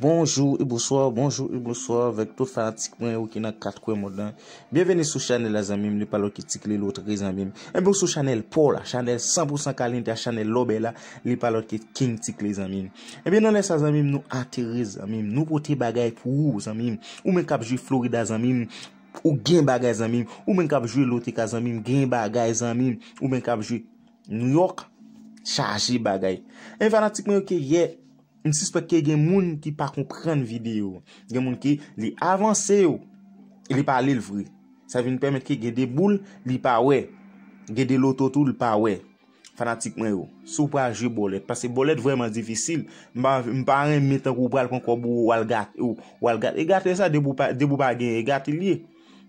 Bonjou, i bousouwa, bonjou, i bousouwa, vek tout fanatikmen ou ki nan katkwen modan. Bienveni sou chanel la zanmim, li palo ki tikli lotre zanmim. En bi sou chanel pola, chanel 100% kalente, chanel lobe la, li palo ki kin tikli zanmim. En bi nan lesa zanmim nou ateriz zanmim, nou pote bagay pou ou zanmim. Ou men kapjou Florida zanmim, ou gen bagay zanmim. Ou men kapjou Lotika zanmim, gen bagay zanmim. Ou men kapjou New York, chaji bagay. En fanatikmen ou ki ye... Un sispe ke gen moun ki pa kompren videyo. Gen moun ki li avanse yo. Li pale li vri. Sa vin pemet ki gen deboul li pa we. Gen de loto tou li pa we. Fanatik mwen yo. Sou praje bolet. Pase bolet vreman divisil. Mpa rem metan kou pral kon kou bo wal gat. Wal gat. E gat e sa debou pa gen. E gat e li.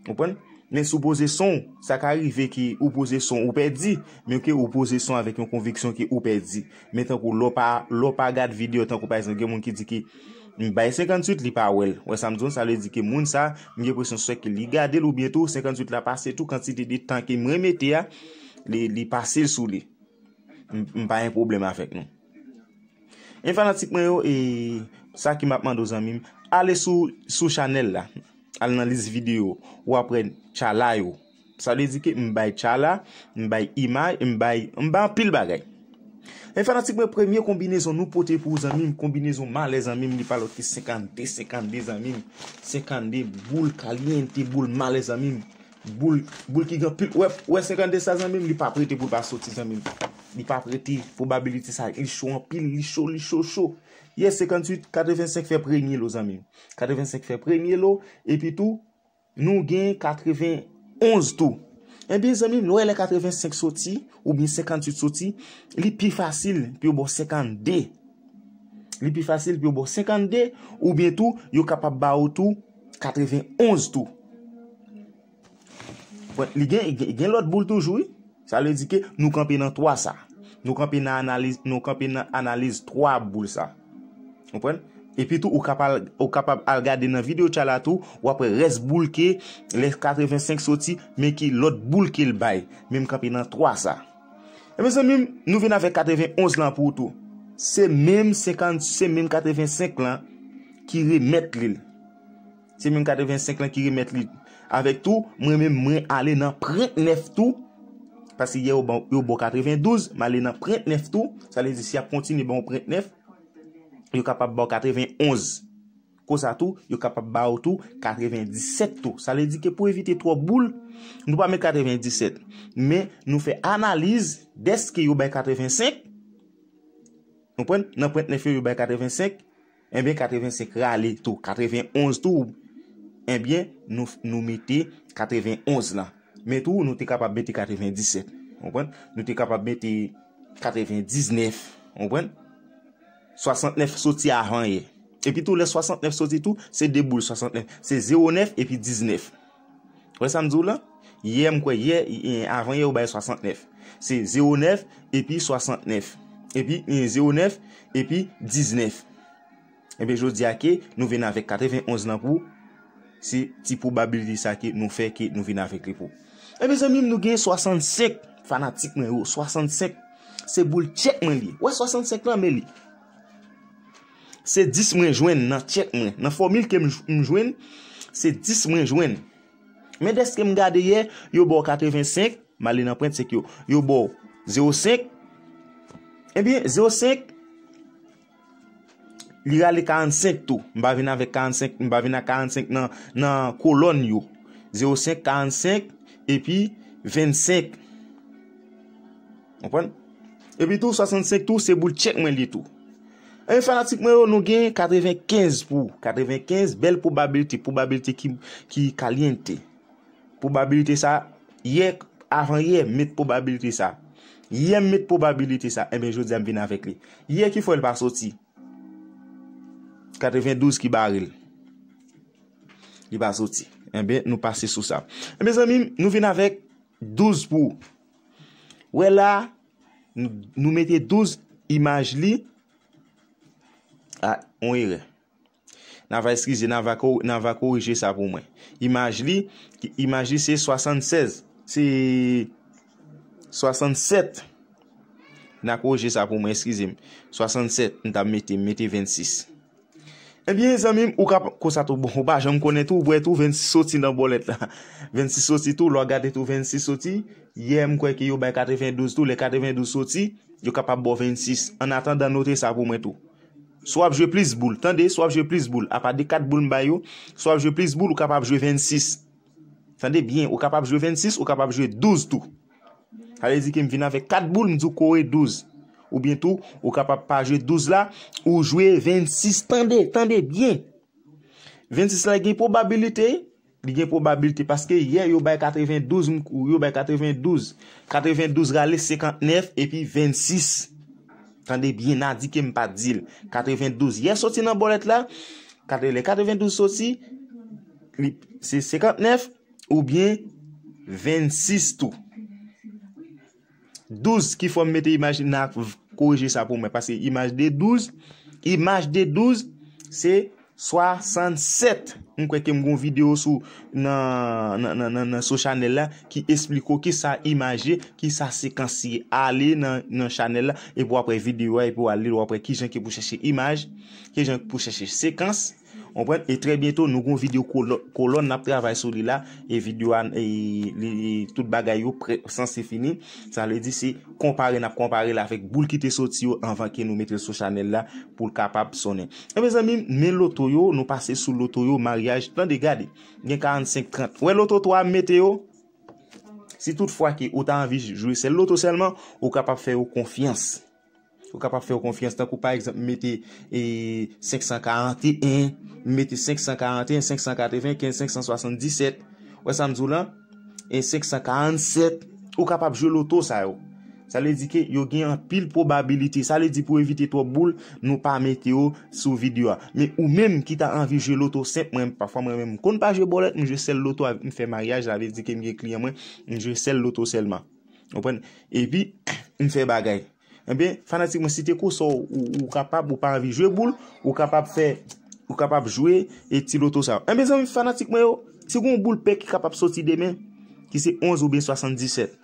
Mpwen? Mpwen? Ne soupoze son, sa ka rive ki oupoze son oupe di, men ouke oupoze son avèk yon konviksyon ki oupe di. Men tankou lò pa, lò pa gade videyo, tankou pa yon gen moun ki di ki, m bay 58 li pa wèl. Ouè samzon, sa lè di ki moun sa, m yè pwesyon swèk li gade lò bietou, 58 la pase, tout kantite li tanki m remete ya, li pase sou li. M pa yon problem afèk nou. En fanatik mwen yo, e sa ki mapman do zanmim, ale sou chanel la. Al nan li zi videyo, w apren chala yo. Sa de zi ke m bay chala, m bay imay, m bay, m bay an pil bagay. En fè nan tik mè premye kombinezon nou pote pou zanmim, kombinezon male zanmim, li palo ki sekande, sekande zanmim. Sekande, boul kaliente, boul male zanmim. Boul, boul ki gen pil, wè, wè sekande sa zanmim, li pa aprete boul pa soti zanmim. Li pa prete, pou babilite sa, li chou an pil, li chou, li chou chou. Ye 58, 85 fe premi lo, zami. 85 fe premi lo, epi tou, nou gen 91 tou. E en bi, zami, nou elè 85 soti, ou bi 58 soti, li pi fasil pi ou bo 52. Li pi fasil pi ou bo 52, ou bi tou, yo kapap ba ou tou, 91 tou. Bon, li gen lòt boul tou jou, sa le di ke nou kampi nan 3 sa. Nou kapi nan analize 3 boul sa. Ou pren? E pi tou ou kapab al gade nan video chala tou. Ou apre res boul ke le 85 soti. Men ki lot boul ke l bay. Men m kapi nan 3 sa. E men se men nou ven avèk 91 lan pou tou. Se men 85 lan ki remet li. Se men 85 lan ki remet li. Avèk tou mre men mre ale nan pre nef tou. Pase ye bon, yo bo 92, ma le nan 39 tou. Sa le di si ap kontine yo bo 99, yo kapap bo 91. Kosa tou, yo kapap ba ou tou 97 tou. Sa le di ki pou evite 3 boule, nou pa me 97. Men nou fe analize deske yo bay 85. Nou pren nan 99 yo bay 85, en ben 85 ra le tou. 91 tou, en ben nou mete 91 la. Men tou nou te kapab bete 97. Onpwen, nou te kapab bete 99. Onpwen, 69 soti a ran ye. Epi tou le 69 soti tou, se deboul 69. Se 09 epi 19. Wè sa mzou lan? Ye mkwe, ye, a ran ye ou baye 69. Se 09 epi 69. Epi, se 09 epi 19. Epi jò di a ke, nou vena vek 91 nan pou. Se ti pou babili sa ke, nou fe ke, nou vena vek le pou. Ebe zan mi m nou genye 65 fanatik mwen yo. 65 se boul tchek mwen li. Ouè 65 lan mwen li? Se 10 mwen jwen nan tchek mwen. Nan formil ke m jwen, se 10 mwen jwen. Men des ke m gade ye, yo bò 85, mali nan pwent se kyo. Yo bò 05. Ebe 05, li gale 45 tou. M bavina 45 nan kolon yo. 05, 45. epi 25 epi tou 65 tou se boul chek mwen li tou enfanatik mwen yo nou gen 95 pou bel poubabilite poubabilite ki kaliente poubabilite sa avan ye met poubabilite sa ye met poubabilite sa e eh men jodi am vina vek li ye ki fwen l pa soti 92 ki baril l pa soti Mbe eh nou pase sou sa eh, Mbe zanmim, nou vina vek 12 pou Ou e la Nou mete 12 imaj li A, on ire Nan va eskize, nan va korije sa pou mwen Imaj li Imaj li se 76 Se 67 Nan korije sa pou mwen, eskize 67, nan ta mete 26 Mbe zanmim Ebyen eh zanmim, ou kap, konsa tou bon, ou ba, jen m konen tou, ou boye tou 26 soti nan bolet la, 26 soti tou, lwa gade tou 26 soti, yem kwen ki yo baye 92 tou, le 92 soti, yo kapap bo 26, an atan dan note sa pou mwen tou. Swap jwe plis boul, tande, swap jwe plis boul, apade 4 boul mbayo, swap jwe plis boul, ou kapap jwe 26, tande, byen, ou kapap jwe 26, ou kapap jwe 12 tou, ale di ki m vina ve 4 boul mdou kowe 12. Ou bientou, ou kapap pa jwe 12 la, ou jwe 26, tende, tende, bien. 26 la gen probabilite, gen probabilite, paske yen yo baye 92, yo baye 92. 92 gale 59, epi 26. Tende, bien, nan dike mpa dil. 92, yen soti nan bolet la, kate le 92 soti, se 59, ou bient 26 tou. 12, ki fwa mwete imaj, na korje sa pou mwen, pase imaj de 12, imaj de 12, se 67. Mwen kweke mwen goun video sou nan sou chanel la, ki espliko ki sa imaj, ki sa sekansi ale nan chanel la, e pou apre video, e pou apre ki jen ki pou cheshe imaj, ki jen ki pou cheshe sekansi, On pren, e tre bieto nou goun video kolon nap travay sou li la, e video an, e tout bagay eh, yo pre, san se fini. San le di se, kompare nap kompare la, fek boul kite sou tiyo, anvan ke nou metre sou chanel la, pou l kapap sonen. E bezan mim, men loto yo, nou pase sou loto yo, mariage, plan de gade, gen 45-30. Ou e loto to a mete yo? Si tout fwa ki, ou ta anvi jwe se loto selman, ou kapap fe yo konfians. Ou kapap fè ou konfians, tak ou pa eksemp metè 541, metè 541, 580, 5577, ou e samzou la, e 547, ou kapap jè l'oto sa yo. Sa le di ke yo gen an pil probabiliti, sa le di pou evite to boule nou pa metè yo sou video a. Me ou menm ki ta anvi jè l'oto sep, mwen pafwa mwen mwen kon pa jè bolet, mwen jè sel l'oto, mwen fè mariage, la ve di ke mwen kliye mwen, mwen jè sel l'oto selman. E pi, mwen fè bagay. Anbe, fanatikman, si te kou so, ou kapap bon, bon, eh ou pa anvi jwe boule, ou kapap fè, ou kapap jwe, eti loto sa. Anbe, zanmi, fanatikman yo, se goun boule pek kapap soti demen, ki se 11 ou ben 77.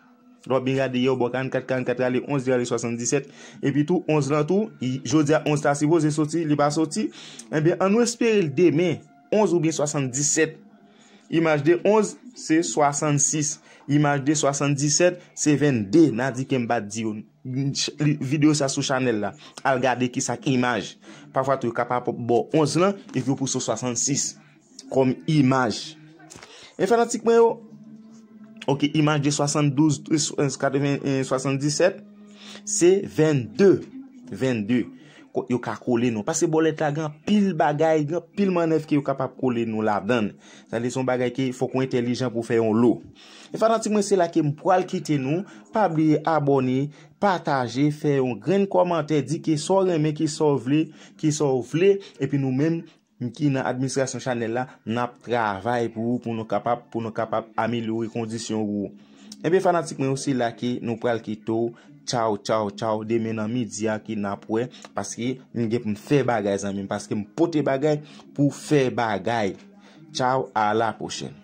Lò, bi gade yo, bokan, 444, ale 11, ale 77. Epi tou, 11 lan tou, jodia 11 ta sivo, ze soti, li pa soti. Anbe, an ou espere l demen, 11 ou ben 77. Imaj de 11, se 66. Imaj de 77, se 22, nan di kem bat di yon. videyo sa sou chanel la, al gade ki sa ki imaj. Pakwate yo kapap bo 11 lan, e yo pou sou 66. Kom imaj. E fanatik mwen yo, imaj de 72, 77, eh, eh, se 22. 22. yo ka kole nou. Pase bolet la gen pil bagay, gen pil manev ki yo kapap kole nou la dan. Sa li son bagay ki fokon entelijan pou feyon lou. E fadantik mwen se la ke mpwal kite nou, pabliye abone, pataje, feyon gren komante di ki sorin men ki sor vle, ki sor vle, epi nou men mki nan administrasyon chanel la, nap travay pou nou kapap, pou nou kapap amilou re kondisyon wou. Ebe eh fanatik mwen yo si laki nou pral ki tou. Chow, chow, chow. Deme nan midzi aki napwe. Paske mwen gep mfe bagay zanmen. Paske mpote bagay pou fe bagay. Chow, ala pochen.